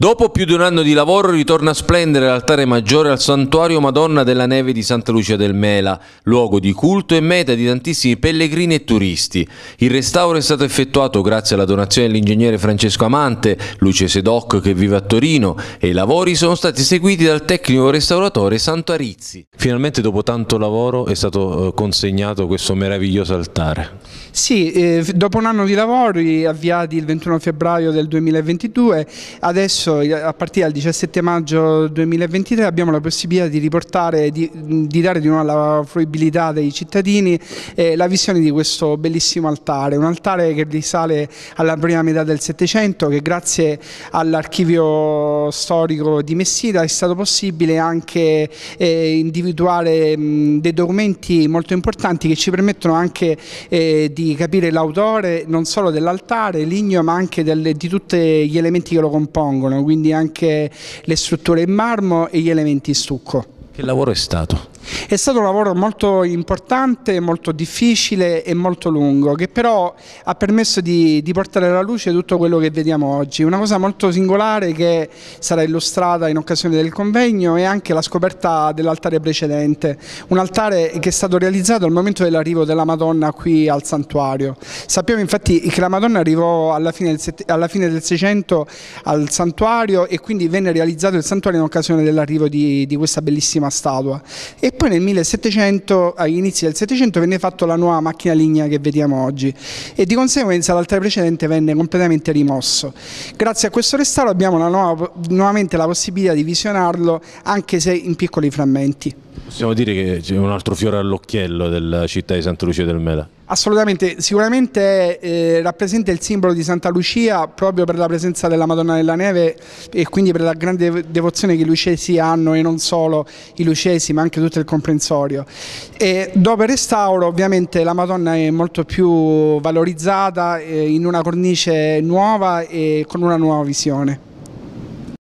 Dopo più di un anno di lavoro ritorna a splendere l'altare maggiore al santuario Madonna della Neve di Santa Lucia del Mela, luogo di culto e meta di tantissimi pellegrini e turisti. Il restauro è stato effettuato grazie alla donazione dell'ingegnere Francesco Amante, Luce Sedoc che vive a Torino e i lavori sono stati seguiti dal tecnico restauratore Santo Arizzi. Finalmente dopo tanto lavoro è stato eh, consegnato questo meraviglioso altare. Sì, eh, dopo un anno di lavori avviati il 21 febbraio del 2022, adesso adesso eh, a partire dal 17 maggio 2023 abbiamo la possibilità di riportare, di, di dare di nuovo alla fruibilità dei cittadini eh, la visione di questo bellissimo altare, un altare che risale alla prima metà del Settecento che grazie all'archivio storico di Messina è stato possibile anche eh, individuare mh, dei documenti molto importanti che ci permettono anche eh, di capire l'autore non solo dell'altare, l'igno ma anche delle, di tutti gli elementi che lo compongono quindi anche le strutture in marmo e gli elementi in stucco. Che lavoro è stato? È stato un lavoro molto importante, molto difficile e molto lungo, che però ha permesso di, di, portare alla luce tutto quello che vediamo oggi. Una cosa molto singolare che sarà illustrata in occasione del convegno è anche la scoperta dell'altare precedente, un altare che è stato realizzato al momento dell'arrivo della Madonna qui al santuario. Sappiamo infatti che la Madonna arrivò alla fine del Seicento al santuario e quindi venne realizzato il santuario in occasione dell'arrivo di, di questa bellissima statua. E poi nel 1700, agli inizi del 700 venne fatta la nuova macchina lignea che vediamo oggi e di conseguenza l'altare precedente venne completamente rimosso. Grazie a questo restauro abbiamo nuova, nuovamente la possibilità di visionarlo anche se in piccoli frammenti. Possiamo dire che c'è un altro fiore all'occhiello della città di Santa Lucia del Mela. Assolutamente, sicuramente eh, rappresenta il simbolo di Santa Lucia proprio per la presenza della Madonna della Neve e quindi per la grande devozione che i lucesi hanno e non solo i lucesi ma anche tutto il comprensorio. E dopo il restauro ovviamente la Madonna è molto più valorizzata eh, in una cornice nuova e con una nuova visione.